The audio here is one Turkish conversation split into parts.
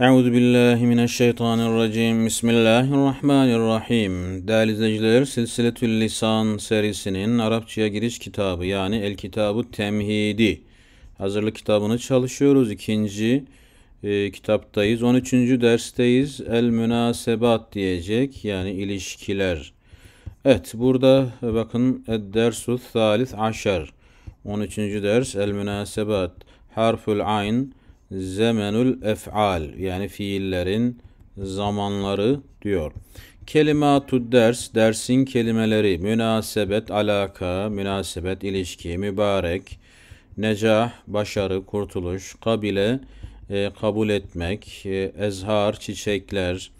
Euzu billahi mineşşeytanirracim. Bismillahirrahmanirrahim. Değerli izleyiciler, Silsiletül Lisan serisinin Arapçaya giriş kitabı yani El Kitabı Temhidi hazırlık kitabını çalışıyoruz. İkinci e, kitaptayız. 13. dersteyiz. El Münasebat diyecek yani ilişkiler. Evet, burada e, bakın Ed Dersu Thalith Aşer. 13. ders El Münasebat. Harful Ayn Zamanul ef'al yani fiillerin zamanları diyor. Kelimatü ders, dersin kelimeleri, münasebet, alaka, münasebet, ilişki, mübarek, necah, başarı, kurtuluş, kabile, e, kabul etmek, e, ezhar, çiçekler,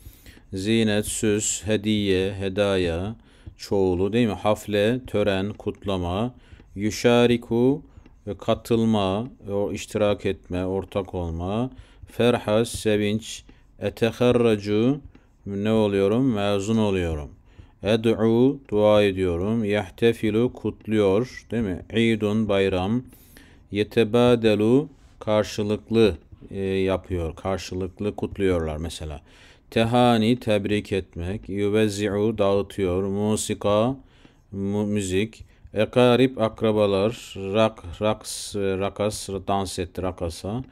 zinet, süs, hediye, hedaya, çoğulu değil mi? Hafle, tören, kutlama, yüşariku, katılma, iştirak etme, ortak olma. Ferhas, sevinç. Eteherracu, ne oluyorum? Mezun oluyorum. Ed'u, dua ediyorum. Yehtefilu, kutluyor. Değil mi? İdun, bayram. Yetebadelu, karşılıklı e, yapıyor. Karşılıklı kutluyorlar mesela. Tehani, tebrik etmek. Yüvezzi'u, dağıtıyor. Musika, mu müzik Ekarip akrabalar, rak, raks, rakas, dans etti rakasa.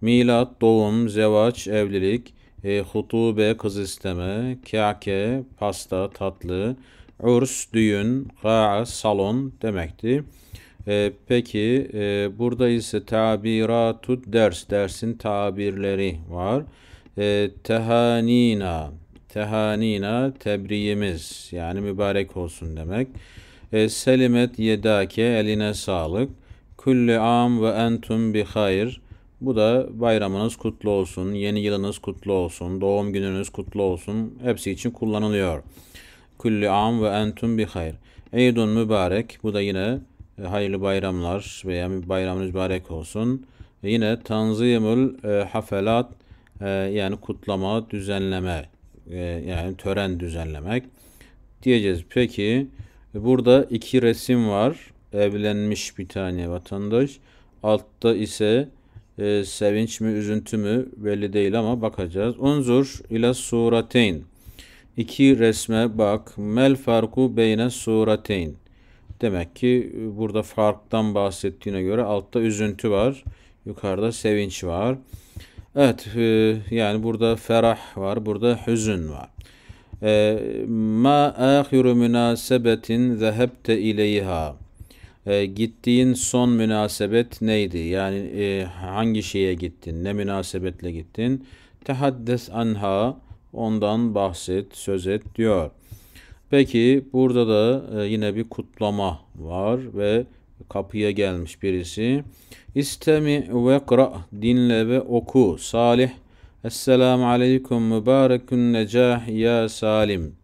Milat, doğum, zevaç, evlilik, e, hutube, kız isteme, Kâke pasta, tatlı, urs, düğün, ka'a, salon demekti. E, peki e, burada ise tabiratut ders, dersin tabirleri var. E, tehanina, tehanina tebriyemiz yani mübarek olsun demek. E, selimet yedake eline sağlık. Kulli am ve entum bi hayr. Bu da bayramınız kutlu olsun, yeni yılınız kutlu olsun, doğum gününüz kutlu olsun. Hepsi için kullanılıyor. Kulli am ve entum bi hayr. Eydun mübarek. Bu da yine e, hayırlı bayramlar veya bayramınız mübarek olsun. E, yine tanzimül e, hafelat e, yani kutlama, düzenleme e, yani tören düzenlemek diyeceğiz. Peki Burada iki resim var. Evlenmiş bir tane vatandaş. Altta ise e, sevinç mi üzüntü mü belli değil ama bakacağız. Unzur ile surateyn. İki resme bak. Mel farku beyne surateyn. Demek ki e, burada farktan bahsettiğine göre altta üzüntü var. Yukarıda sevinç var. Evet e, yani burada ferah var. Burada hüzün var ma ahiru münasebetin zehebte ileyha e, gittiğin son münasebet neydi? Yani e, hangi şeye gittin? Ne münasebetle gittin? Tehaddes anha ondan bahset, söz et diyor. Peki burada da yine bir kutlama var ve kapıya gelmiş birisi. İstemi ve kra dinle ve oku. Salih Esselamu aleyküm mübarekün necah ya salim.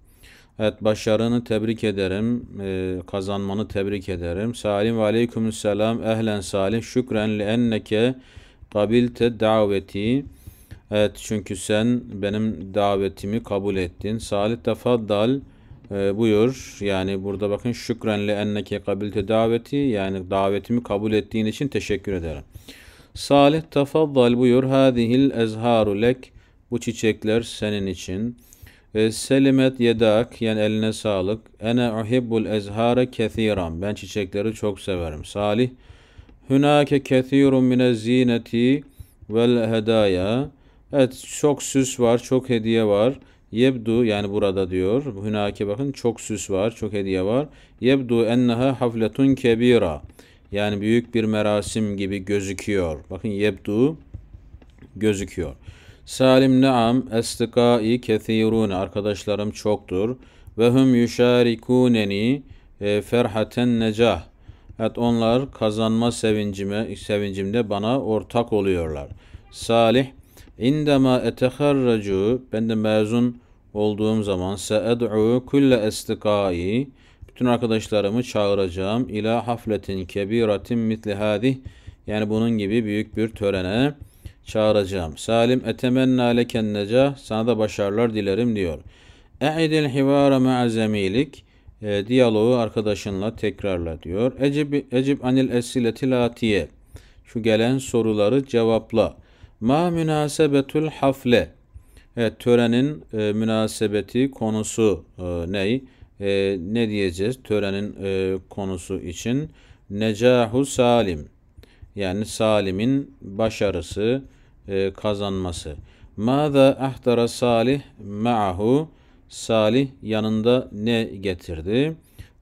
Evet başarını tebrik ederim. Ee, kazanmanı tebrik ederim. Salim ve aleykümselam ehlen salim. Şükren li enneke kabilte daveti. Evet çünkü sen benim davetimi kabul ettin. Salih tefaddal e, buyur. Yani burada bakın şükren li enneke kabilte daveti. Yani davetimi kabul ettiğin için teşekkür ederim. Salih tafaddal buyur. Hadihil ezharu lek. Bu çiçekler senin için. E, selimet yedak yani eline sağlık. Ene uhibbul ezhare kethiran. Ben çiçekleri çok severim. Salih. Hünake kethirun mine zineti vel hedaya. Evet çok süs var, çok hediye var. Yebdu yani burada diyor. Hünake bakın çok süs var, çok hediye var. Yebdu enneha hafletun kebira. Yani büyük bir merasim gibi gözüküyor. Bakın yebdu gözüküyor. Salim naam estikai kethirun. Arkadaşlarım çoktur. Ve hum yuşarikuneni e, ferhaten necah. Evet onlar kazanma sevincime, sevincimde bana ortak oluyorlar. Salih indema eteharracu ben de mezun olduğum zaman se seed'u kulle estikai bütün arkadaşlarımı çağıracağım. İla hafletin kebiratin mitli hadih. Yani bunun gibi büyük bir törene çağıracağım. Salim etemenna leken necah. Sana da başarılar dilerim diyor. E'idil hivara ma'a zemilik. E, diyaloğu arkadaşınla tekrarla diyor. Ecib, ecib anil esileti latiye. Şu gelen soruları cevapla. Ma münasebetül hafle. Evet, törenin e, münasebeti konusu e, ney? e, ne diyeceğiz törenin e, konusu için? Necahu salim. Yani salimin başarısı, e, kazanması. Mâzâ ahdara salih ma'ahu. Salih yanında ne getirdi?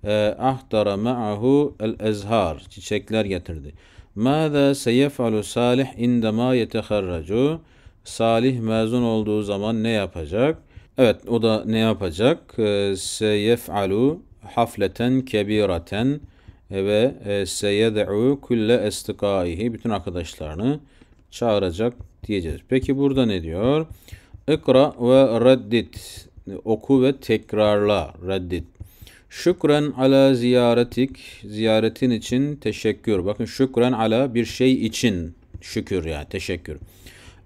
E, ahdara ma'ahu el ezhar. Çiçekler getirdi. Mâzâ seyefalu salih indemâ yeteharracu. Salih mezun olduğu zaman ne yapacak? Evet o da ne yapacak? Ee, seyef'alu hafleten kebiraten e, ve e, seyed'u kulle estikaihi bütün arkadaşlarını çağıracak diyeceğiz. Peki burada ne diyor? İkra ve reddit oku ve tekrarla reddit. Şükren ala ziyaretik ziyaretin için teşekkür. Bakın şükren ala bir şey için şükür yani teşekkür.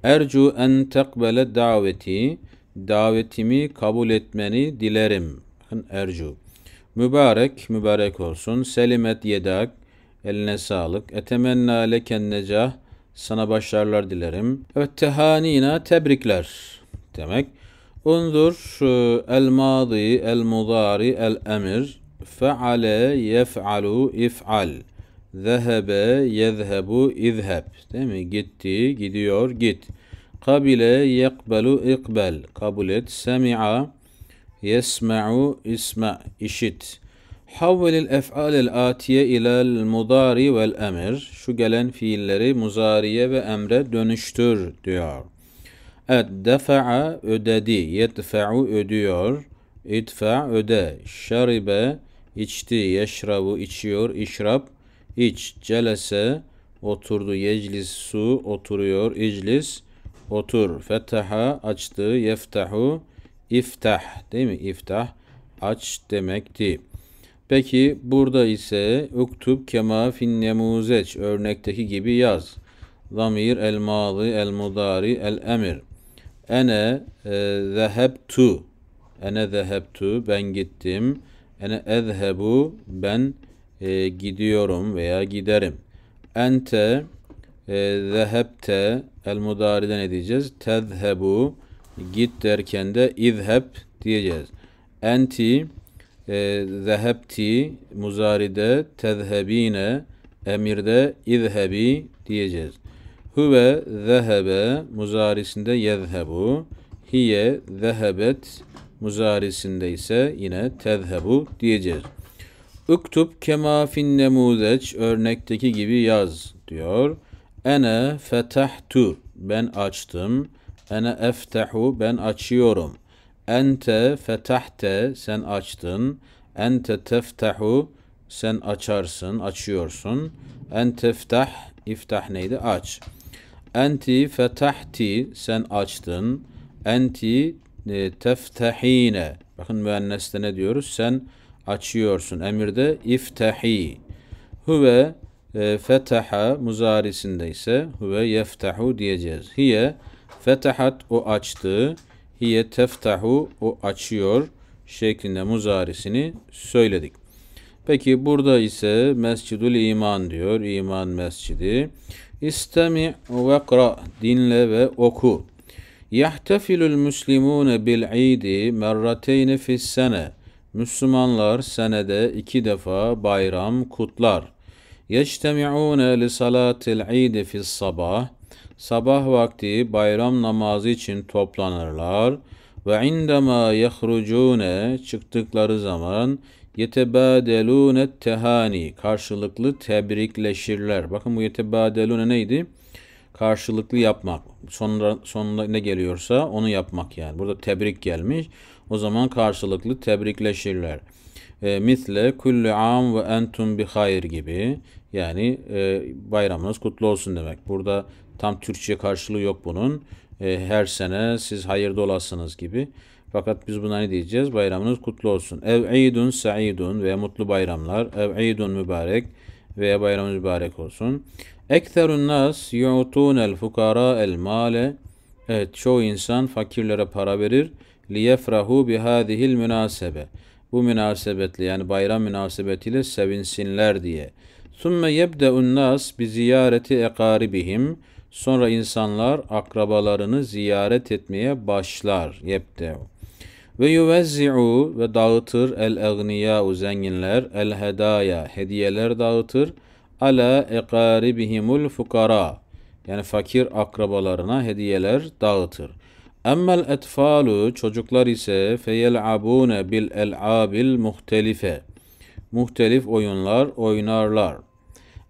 Ercu en tekbele daveti davetimi kabul etmeni dilerim. Ercu. Mübarek, mübarek olsun. Selimet yedak, eline sağlık. Etemenna leken necah, sana başarılar dilerim. Evet, tehanina, tebrikler demek. Unzur e, el madi, el mudari, el emir. Feale, yef'alu, if'al. Zehebe, yezhebu, izheb. Değil mi? Gitti, gidiyor, git. Kabile yekbelu ikbel. Kabul et. Semi'a yesme'u isma. işit. Havvelil ef'alel atiye ilel mudari vel emir. Şu gelen fiilleri muzariye ve emre dönüştür diyor. Evet, defa'a ödedi, yedfe'u ödüyor, idfa öde, şaribe içti, yeşrabu içiyor, işrap iç, celese oturdu, yeclis su oturuyor, iclis otur. Fetaha açtı. Yeftahu iftah değil mi? İftah aç demekti. Peki burada ise uktub kema fin nemuzeç örnekteki gibi yaz. Zamir el malı el mudari el emir. Ene e, zehebtu. Ene zehebtu ben gittim. Ene ezhebu ben e, gidiyorum veya giderim. Ente e, zehebte El mudaride ne diyeceğiz? Tezhebu git derken de izheb diyeceğiz. Enti e, zehebti muzaride tezhebine emirde izhebi diyeceğiz. Huve zehebe muzarisinde yezhebu. Hiye zehebet muzarisinde ise yine tezhebu diyeceğiz. Üktub kema fin nemuzeç örnekteki gibi yaz diyor. Ene fetahtu ben açtım. Ene eftahu ben açıyorum. Ente fetahte sen açtın. Ente teftahu sen açarsın, açıyorsun. En iftah neydi? Aç. Enti fetahti sen açtın. Enti e, teftahine. Bakın müenneste ne diyoruz? Sen açıyorsun. Emirde iftahi. Huve ee, fetaha muzarisinde ise huve yeftahu diyeceğiz. Hiye fetahat o açtı. Hiye teftahu o açıyor şeklinde muzarisini söyledik. Peki burada ise Mescidül İman diyor. İman Mescidi. İstemi ve kra dinle ve oku. Yahtefilul müslimune bil idi merrateyni fis sene. Müslümanlar senede iki defa bayram kutlar.'' يَجْتَمِعُونَ لِصَلَاتِ الْعِيدِ فِي الصَّبَاحِ Sabah vakti bayram namazı için toplanırlar. Ve indema yahrucune çıktıkları zaman yetebadelune tehani karşılıklı tebrikleşirler. Bakın bu yetebadelune neydi? Karşılıklı yapmak. Sonra, sonunda ne geliyorsa onu yapmak yani. Burada tebrik gelmiş. O zaman karşılıklı tebrikleşirler. E, misle kullu am ve entum bi hayır gibi. Yani e, bayramınız kutlu olsun demek. Burada tam Türkçe karşılığı yok bunun. E, her sene siz hayırda olasınız gibi. Fakat biz buna ne diyeceğiz? Bayramınız kutlu olsun. Ev idun saidun veya mutlu bayramlar. Ev idun mübarek veya bayramınız mübarek olsun. Ekterun nas yu'tun el fukara el male. Evet çoğu insan fakirlere para verir. Liyefrahu bihadihil münasebe. Bu münasebetle yani bayram münasebetiyle sevinsinler diye. Sümme yebde'un nas bi ziyareti ekaribihim. Sonra insanlar akrabalarını ziyaret etmeye başlar. Yebde'u. Ve yuvezzi'u ve dağıtır el egniya'u zenginler el hedaya hediyeler dağıtır ala ekaribihimul fukara yani fakir akrabalarına hediyeler dağıtır. Emmel etfalu çocuklar ise feyel'abune bil el'abil muhtelife muhtelif oyunlar oynarlar.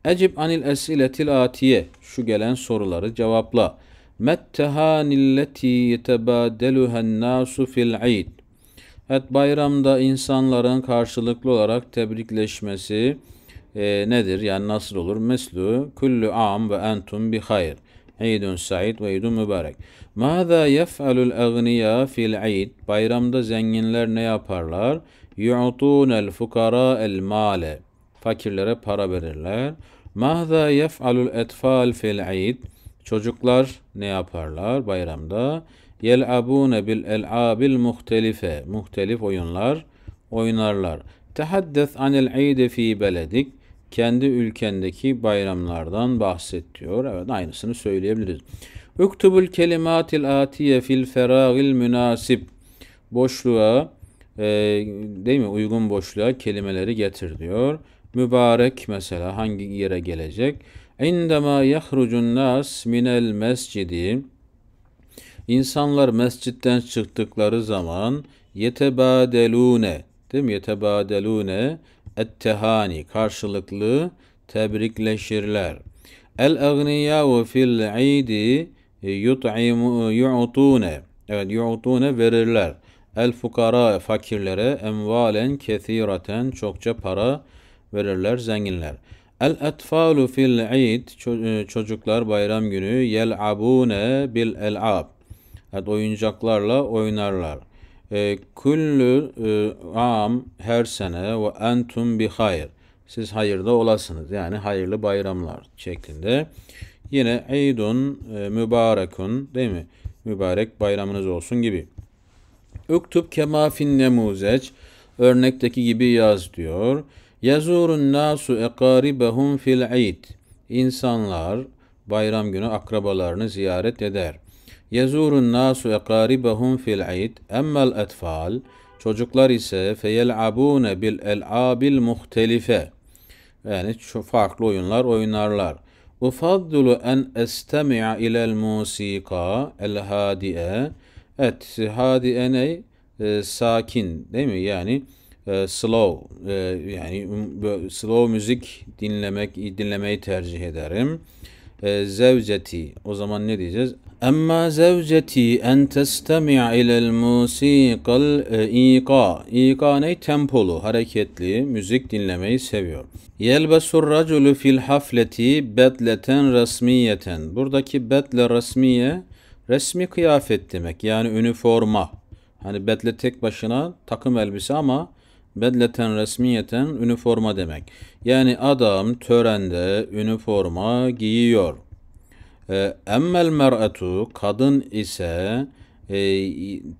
Ecib anil esiletil atiye. Şu gelen soruları cevapla. Mettehanilleti yetebadeluhen nasu fil id. Evet bayramda insanların karşılıklı olarak tebrikleşmesi e, nedir? Yani nasıl olur? Meslu kullu am ve entum bi hayr. Eydun said ve eydun mübarek. Mâzâ yef'alul agniya fil id. Bayramda zenginler ne yaparlar? Yu'tûnel fukara el mâle. Fakirlere para verirler. Mahza yef'alul etfal fil id. Çocuklar ne yaparlar bayramda? Yel'abune bil el'abil muhtelife. Muhtelif oyunlar oynarlar. Tehaddes anil ide fi beledik. Kendi ülkendeki bayramlardan bahset diyor. Evet aynısını söyleyebiliriz. Üktubul kelimatil atiye fil feragil münasip. Boşluğa e, değil mi uygun boşluğa kelimeleri getir diyor mübarek mesela hangi yere gelecek? İndema yahrucun nas minel mescidi İnsanlar mescitten çıktıkları zaman yetebadelune değil mi? Yetebadelune ettehani karşılıklı tebrikleşirler. El agniyâ fil idi yut'imu yu'tune Evet yu'tune verirler. El fukara fakirlere emvalen kethiraten çokça para verirler zenginler. El etfalu fil id e, çocuklar bayram günü yel yel'abune bil el'ab. Evet, oyuncaklarla oynarlar. E, kullu e, am her sene ve entum bi hayır. Siz hayırda olasınız. Yani hayırlı bayramlar şeklinde. Yine Eidun e, mübarekun değil mi? Mübarek bayramınız olsun gibi. Üktüb kemafin fin nemuzeç. Örnekteki gibi yaz diyor. Yazurun nasu ekaribahum fil eid. İnsanlar bayram günü akrabalarını ziyaret eder. Yazurun nasu ekaribahum fil eid. Emmel etfal. Çocuklar ise feyel'abune bil el'abil muhtelife. Yani farklı oyunlar oynarlar. Ufaddulu en estemi'a ilel musika el hadi'e. Et hadi'e ne? Ee, sakin değil mi? Yani ee, slow e, yani slow müzik dinlemek dinlemeyi tercih ederim. E, zevceti o zaman ne diyeceğiz? Emma zevceti en testemi' ilel musikal e, ika. İka ne? Tempolu, hareketli müzik dinlemeyi seviyor. Yelbesur raculu fil hafleti betleten resmiyeten. Buradaki betle resmiye resmi kıyafet demek. Yani üniforma. Hani betle tek başına takım elbise ama Bedleten resmiyeten üniforma demek. Yani adam törende üniforma giyiyor. E, emmel mer'atu kadın ise e,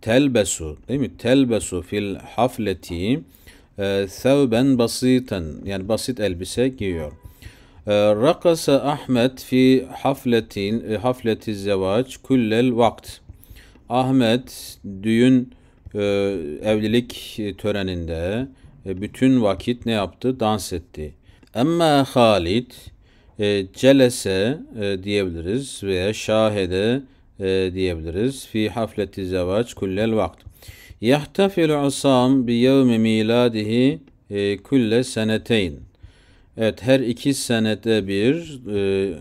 telbesu değil mi? Telbesu fil hafleti e, sevben basiten yani basit elbise giyiyor. E, Rakasa Ahmet fi hafletin e, hafleti zevaç kullel vakt. Ahmet düğün ee, evlilik e, töreninde e, bütün vakit ne yaptı? Dans etti. Ama Halid e, celese diyebiliriz veya şahede diyebiliriz. Fi hafleti zevac kullel vakt. Yahtafilu Usam bi yevmi miladihi külle seneteyn. Evet her iki senede bir e,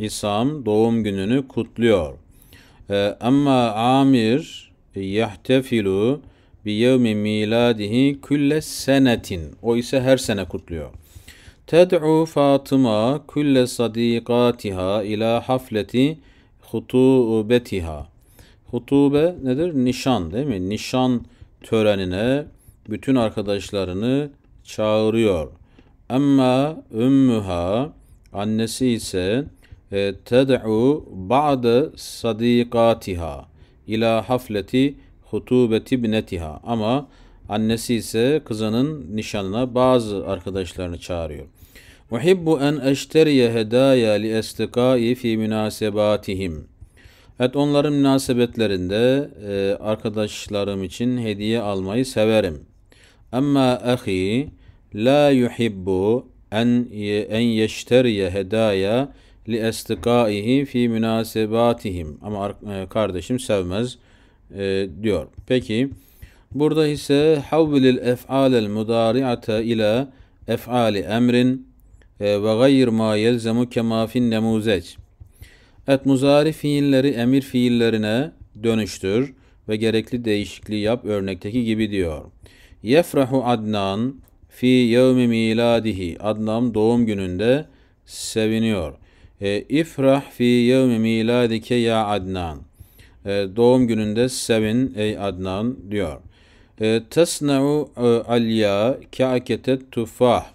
İsam doğum gününü kutluyor. E, ama Amir yehtefilu bi yevmi miladihi külle senetin. O ise her sene kutluyor. Ted'u Fatıma külle sadikatiha ila hafleti hutubetiha. Hutube nedir? Nişan değil mi? Nişan törenine bütün arkadaşlarını çağırıyor. Ama ümmüha annesi ise e, ted'u ba'de sadikatiha ila hafleti hutubeti ibnetiha. Ama annesi ise kızının nişanına bazı arkadaşlarını çağırıyor. Uhibbu en eşteriye hedaya li estikai fi münasebatihim. Evet onların münasebetlerinde e, arkadaşlarım için hediye almayı severim. Ama ahi la yuhibbu en en yeşteriye hedaya li estikaihi fi münasebatihim ama e, kardeşim sevmez e, diyor. Peki burada ise havvilil ef'alel mudari'ate ila ef'ali emrin e, ve gayr ma yelzemu kema fin nemuzeç. Et muzari fiilleri emir fiillerine dönüştür ve gerekli değişikliği yap örnekteki gibi diyor. Yefrahu Adnan fi yevmi miladihi. Adnan doğum gününde seviniyor. E, İfrah fi yevmi miladike ya Adnan. E, doğum gününde sevin ey Adnan diyor. E, Tesna'u e, alya ka'ketet tufah.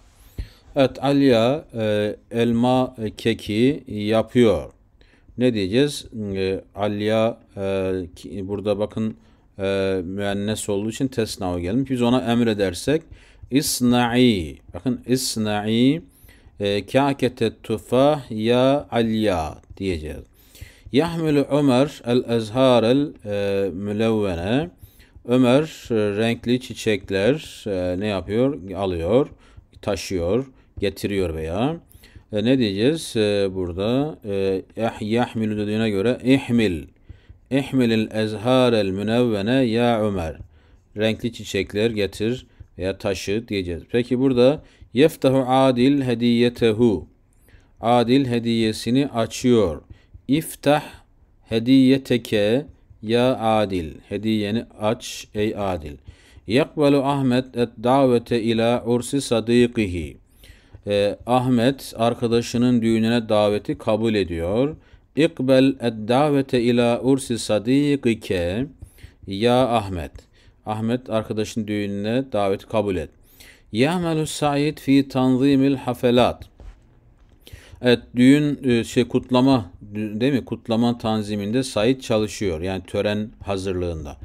Evet alya e, elma keki yapıyor. Ne diyeceğiz? E, alya e, ki, burada bakın e, müennes olduğu için tesna'u gelmiş. Biz ona emredersek isna'i. Bakın isna'i e, kâkete tufah ya alya diyeceğiz. Yahmül Ömer el ezharel mülevvene. Ömer e, renkli çiçekler e, ne yapıyor? Alıyor, taşıyor, getiriyor veya e, ne diyeceğiz burada? Eh, dediğine göre ihmil. İhmilil ezharel münevvene ya Ömer. Renkli çiçekler getir veya taşı diyeceğiz. Peki burada Yeftahu adil hediyetehu. Adil hediyesini açıyor. İftah hediyeteke ya adil. Hediyeni aç ey adil. Yakbalu Ahmet et davete ila ursi sadikihi. Ee, Ahmet arkadaşının düğününe daveti kabul ediyor. İkbel et davete ila ursi sadikike. Ya Ahmet. Ahmet arkadaşın düğününe daveti kabul et. Ya'melu Said fi tanzimil hafelat. Evet düğün e, şey kutlama değil mi? Kutlama tanziminde Said çalışıyor. Yani tören hazırlığında.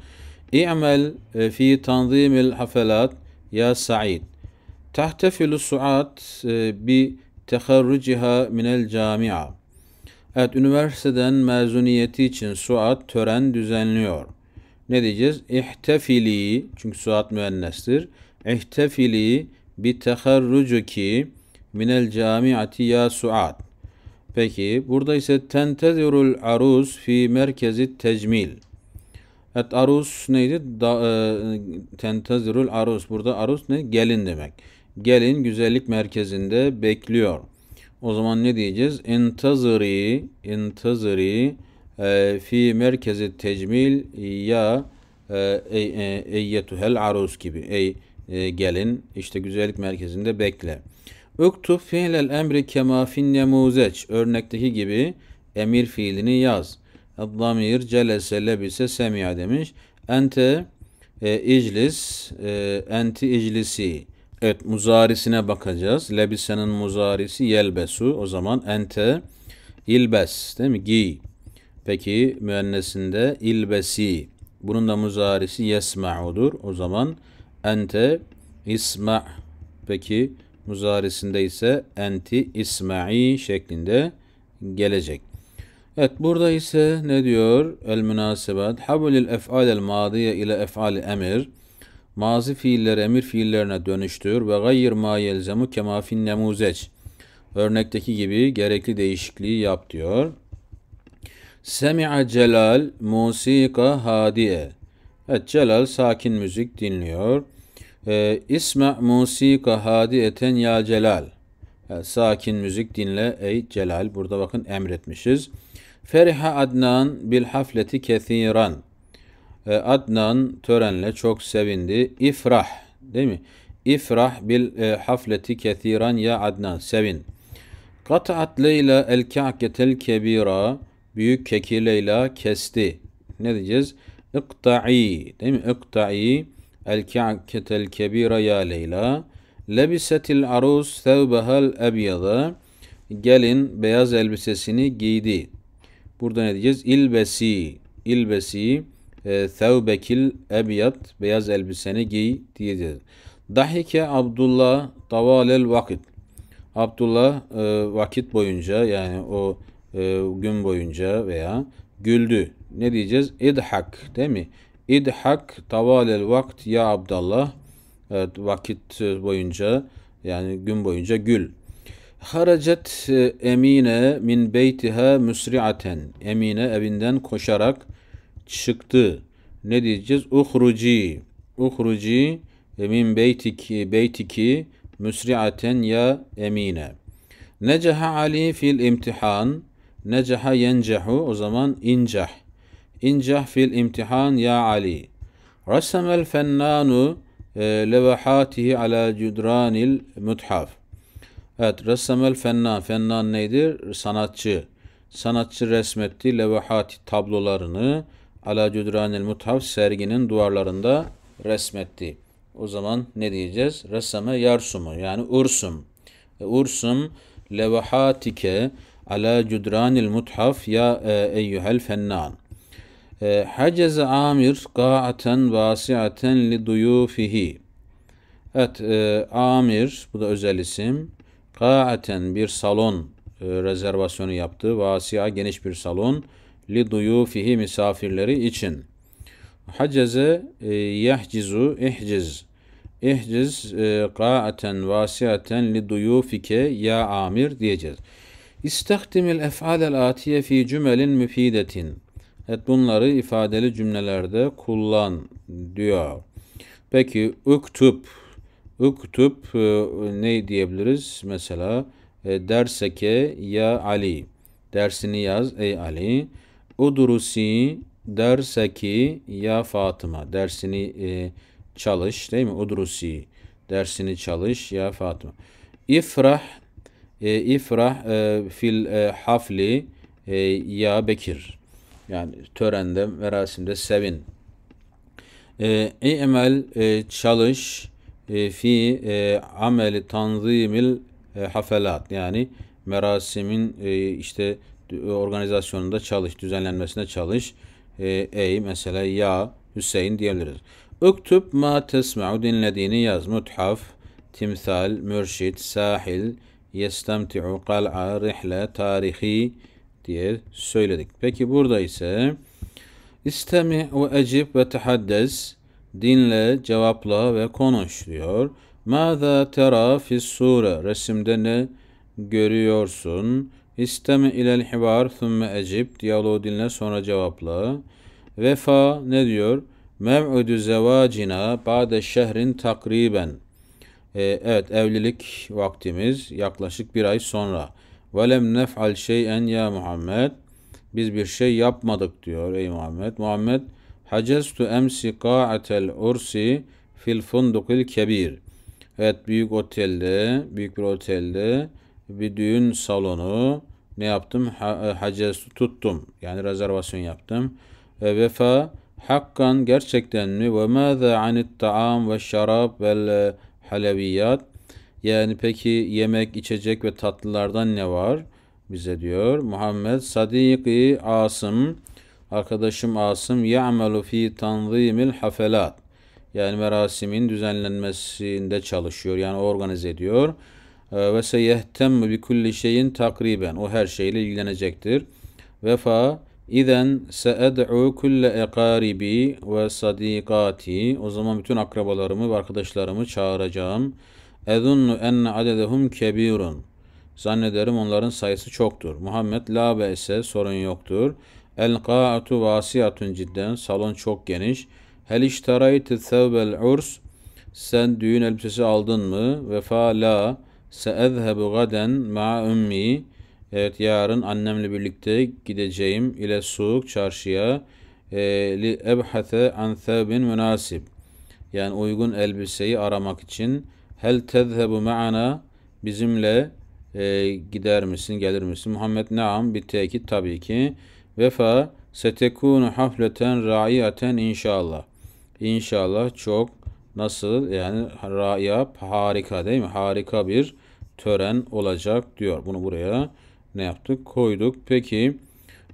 İ'mel e, fi tanzimil hafelat ya Said. Tahtefilu suat e, bi teharruciha minel camia. Evet üniversiteden mezuniyeti için Suat tören düzenliyor. Ne diyeceğiz? İhtefili çünkü Suat müennestir ehtefili bi teherrucuki minel camiati ya Suad. Peki burada ise tentezirul aruz fi merkezi tecmil. Et aruz neydi? Da, e, tentezirul aruz. Burada aruz ne? Gelin demek. Gelin güzellik merkezinde bekliyor. O zaman ne diyeceğiz? İntaziri, intaziri e, fi merkezi tecmil ya e, e, e eyyetuhel aruz gibi. Ey e, gelin işte güzellik merkezinde bekle. Üktub fiilel emri kema fin nemuzeç. Örnekteki gibi emir fiilini yaz. Damir celese lebise semya demiş. Ente e, iclis e, enti iclisi. Evet muzarisine bakacağız. Lebise'nin muzarisi yelbesu. O zaman ente ilbes değil mi? Giy. Peki müennesinde ilbesi. Bunun da muzarisi yesma'udur. O zaman Ente isma. Peki muzarisinde ise enti isma'i şeklinde gelecek. Evet burada ise ne diyor? El münasebet. Habulil ef'al el madiye ile ef'al emir. Mazi fiilleri emir fiillerine dönüştür ve gayr ma yelzemu kema fin nemuzeç. Örnekteki gibi gerekli değişikliği yap diyor. Semi'a Celal musika hadiye. Evet Celal sakin müzik dinliyor. Ee, İsma musika hadiyeten ya Celal. Evet, sakin müzik dinle ey Celal. Burada bakın emretmişiz. Feriha Adnan bil hafleti kethiran. Ee, Adnan törenle çok sevindi. İfrah değil mi? İfrah bil e, hafleti kethiran ya Adnan. Sevin. Kat'at Leyla el ka'ketel kebira. Büyük keki Leyla kesti. Ne diyeceğiz? İkta'i değil mi? İkta'i el ka'ketel kebira ya Leyla. Lebisetil aruz thevbehel ebyada. Gelin beyaz elbisesini giydi. Burada ne diyeceğiz? İlbesi. İlbesi e, thevbekil ebyad. Beyaz elbiseni giy diyeceğiz. Dahike Abdullah davalel vakit. Abdullah e, vakit boyunca yani o e, gün boyunca veya güldü ne diyeceğiz? İdhak değil mi? İdhak tavalel vakt ya Abdallah. Evet, vakit boyunca yani gün boyunca gül. Haracet e, Emine min beytiha müsri'aten. Emine evinden koşarak çıktı. Ne diyeceğiz? Uhruci. Uhruci e, min e, beytiki beytiki müsri'aten ya Emine. Necaha Ali fil imtihan. Necaha yencehu o zaman incah. İncah fil imtihan ya Ali. Rassamel fennanu e, levahatihi ala cudranil muthaf. Evet, el fennan. Fennan nedir Sanatçı. Sanatçı resmetti levahati tablolarını ala cudranil muthaf serginin duvarlarında resmetti. O zaman ne diyeceğiz? Ressame yarsumu yani ursum. E, ursum levahatike ala cudranil muthaf ya e, eyyuhel fennan. Ee, Hacez amir ga'aten vasiaten li duyufihi. Evet, e, amir, bu da özel isim. Ga'aten bir salon e, rezervasyonu yaptı. Vasia geniş bir salon. Li duyufihi misafirleri için. Haceze e, yahcizu ihciz. İhciz e, ga'aten vasiaten li duyufike ya amir diyeceğiz. İstakdimil ef'alel atiye fi cümelin müfidetin. Evet bunları ifadeli cümlelerde kullan diyor. Peki üktüp üktüp e, ne diyebiliriz? Mesela e, derseke ya Ali. Dersini yaz ey Ali. Udurusi derseki ya Fatıma. Dersini e, çalış değil mi? Udurusi. Dersini çalış ya Fatıma. İfrah e, ifrah e, fil e, hafli e, ya Bekir. Yani törende, merasimde sevin. E, e, çalış e, fi e, ameli tanzimil e, hafelat yani merasimin e, işte organizasyonunda çalış, düzenlenmesine çalış. E, ey mesela ya Hüseyin diyebiliriz. Öktüb ma tesma'u dinlediğini yaz. Muthaf, timsal, mürşit, sahil, yestemti'u kal'a, rihle, tarihi, diye söyledik. Peki burada ise istemi ve ecib ve tehaddes dinle, cevapla ve konuş diyor. Mâzâ terâ sure resimde ne görüyorsun? İstemi ilel hibar thumme ecib diyaloğu dinle sonra cevapla. Vefa ne diyor? Mev'udü zevacina ba'de şehrin takriben. Ee, evet evlilik vaktimiz yaklaşık bir ay sonra velem nef'al şey'en ya Muhammed. Biz bir şey yapmadık diyor ey Muhammed. Muhammed hacestu emsi ka'atel ursi fil fundukil kebir. Evet büyük otelde, büyük bir otelde bir düğün salonu ne yaptım? Ha, e, hacestu tuttum. Yani rezervasyon yaptım. E, vefa hakkan gerçekten mi? Ve mâze anit ta'am ve şarap vel haleviyat. Yani peki yemek, içecek ve tatlılardan ne var? Bize diyor Muhammed Sadiki Asım arkadaşım Asım ya'melu fi tanzimil hafelat. Yani merasimin düzenlenmesinde çalışıyor. Yani organize ediyor. Ee, ve seyehtemmu bi kulli şeyin takriben. O her şeyle ilgilenecektir. Vefa İzen se'ed'u kulle ekaribi ve sadikati. O zaman bütün akrabalarımı ve arkadaşlarımı çağıracağım. Ezunnu enne adedehum kebirun. Zannederim onların sayısı çoktur. Muhammed la ise sorun yoktur. El ka'atu vasiyatun cidden. Salon çok geniş. Hel iştarayti thevbel urs. Sen düğün elbisesi aldın mı? Vefa la. Seezhebu gaden ma'a ümmi. Evet yarın annemle birlikte gideceğim ile suuk çarşıya e, li ebhate an thevbin münasib. Yani uygun elbiseyi aramak için Hel tezhebu ma'ana bizimle e, gider misin, gelir misin? Muhammed naam bir tekit tabii ki. Vefa setekunu hafleten raiyaten inşallah. İnşallah çok nasıl yani raiya harika değil mi? Harika bir tören olacak diyor. Bunu buraya ne yaptık? Koyduk. Peki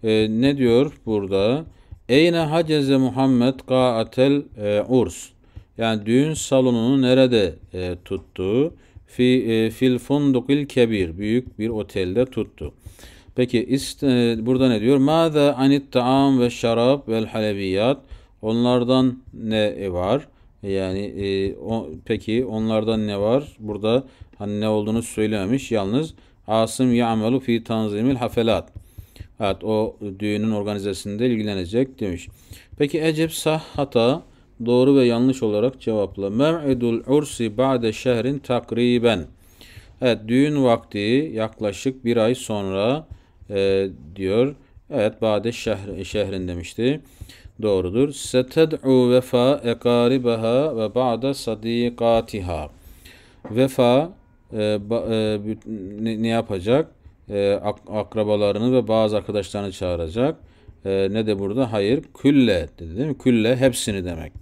e, ne diyor burada? Eyne haceze Muhammed qa'atel e, urs. Yani düğün salonunu nerede e, tuttu? Fi, e, fil fundukil kebir. Büyük bir otelde tuttu. Peki ist, e, burada ne diyor? Mâze anit taam ve şarap vel haleviyat. Onlardan ne e, var? E, yani e, o, peki onlardan ne var? Burada hani ne olduğunu söylememiş. Yalnız Asım ya'melu fi tanzimil hafelat. Evet o düğünün organizasyonunda ilgilenecek demiş. Peki Ecep sahhata doğru ve yanlış olarak cevapla. Mev'idul ursi ba'de şehrin takriben. Evet düğün vakti yaklaşık bir ay sonra e, diyor. Evet ba'de şehrin, şehrin demişti. Doğrudur. Seted'u vefa ekaribaha ve ba'de sadikatiha. Vefa e, ba, e, ne, yapacak? E, akrabalarını ve bazı arkadaşlarını çağıracak. E, ne de burada? Hayır. Külle dedi değil mi? Külle hepsini demek.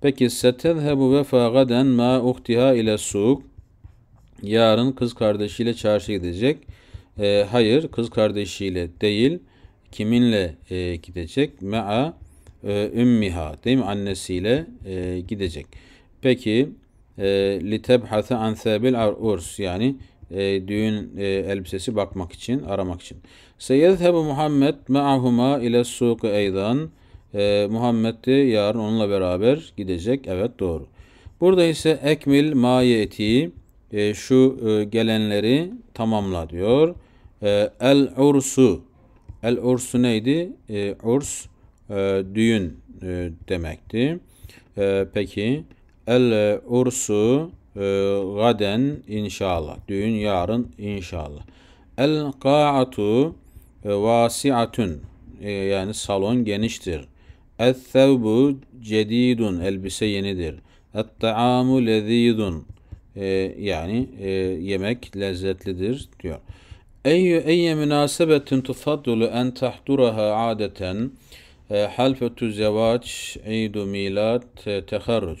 Peki setezhebu vefa gaden ma uhtiha ile suuk. Yarın kız kardeşiyle çarşıya gidecek. E, hayır kız kardeşiyle değil. Kiminle e, gidecek? Ma'a e, ümmiha değil mi? Annesiyle e, gidecek. Peki e, litebhate an sebil urs yani e, düğün e, elbisesi bakmak için, aramak için. Seyezhebu Muhammed ma'ahuma ile suku eydan. E, ee, Muhammed de yarın onunla beraber gidecek. Evet doğru. Burada ise ekmil mayeti e, şu e, gelenleri tamamla diyor. E, el ursu el ursu neydi? E, urs e, düğün e, demekti. E, peki el ursu e, gaden inşallah. Düğün yarın inşallah. El ka'atu e, vasiatun e, yani salon geniştir. Es-sevbu cedidun. Elbise yenidir. Et-ta'amu lezidun. E, yani e, yemek lezzetlidir diyor. Eyyü eyye münasebetin tufaddulu en tahduraha adeten e, halfetü zevaç idu milat e, teharruc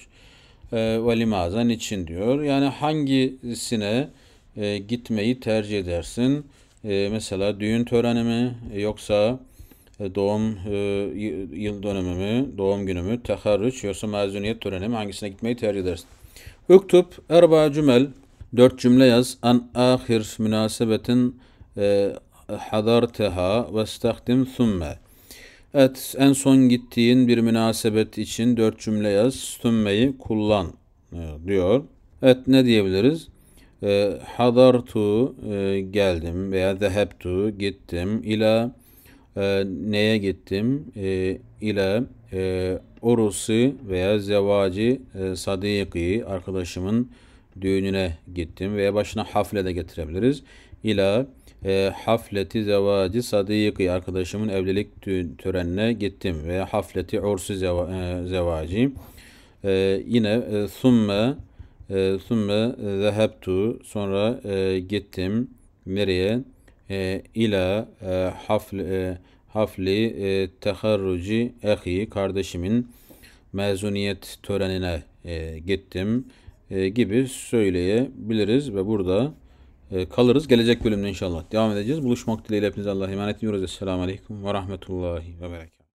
e, ve limazan için diyor. Yani hangisine e, gitmeyi tercih edersin? E, mesela düğün töreni mi yoksa e, doğum e, yıl dönümümü, doğum günümü, teharrüç yoksa mezuniyet töreni mi hangisine gitmeyi tercih edersin? Üktüp erba cümel, dört cümle yaz. An ahir münasebetin e, hadarteha ve stahdim thumme. Evet, en son gittiğin bir münasebet için dört cümle yaz. Sümmeyi kullan diyor. Evet, ne diyebiliriz? E, hadartu e, geldim veya zehebtu gittim ila ee, neye gittim e, ile e, orusu veya zevacı e, sadiki arkadaşımın düğününe gittim veya başına hafle de getirebiliriz. ile e, hafleti zevacı sadiki arkadaşımın evlilik törenine gittim veya hafleti ursu zeva, e, zevacı. Ee, e, yine e, thumme e, zehebtu sonra e, gittim nereye? E, ila e, e, hafli, hafli teharruci ehi kardeşimin mezuniyet törenine gittim gibi söyleyebiliriz ve burada kalırız. Gelecek bölümde inşallah devam edeceğiz. Buluşmak dileğiyle hepinize Allah'a emanet ediyoruz. Esselamu Aleyküm ve Rahmetullahi ve Berekatuhu.